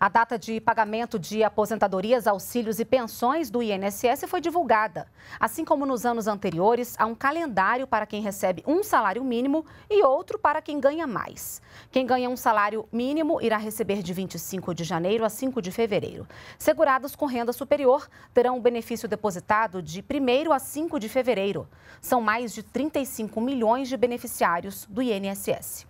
A data de pagamento de aposentadorias, auxílios e pensões do INSS foi divulgada. Assim como nos anos anteriores, há um calendário para quem recebe um salário mínimo e outro para quem ganha mais. Quem ganha um salário mínimo irá receber de 25 de janeiro a 5 de fevereiro. Segurados com renda superior terão o benefício depositado de 1 a 5 de fevereiro. São mais de 35 milhões de beneficiários do INSS.